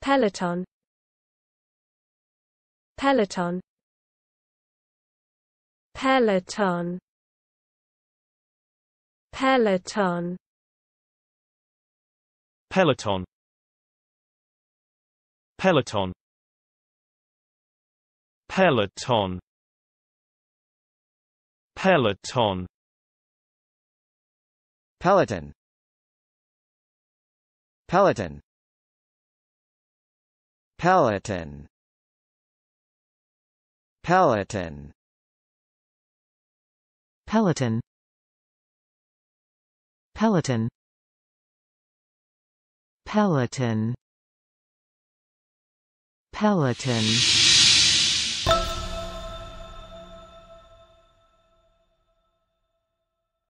Peloton Peloton Peloton Peloton Peloton Peloton Peloton Peloton Peloton Peloton Peloton Peloton Peloton Peloton Peloton Peloton, Peloton.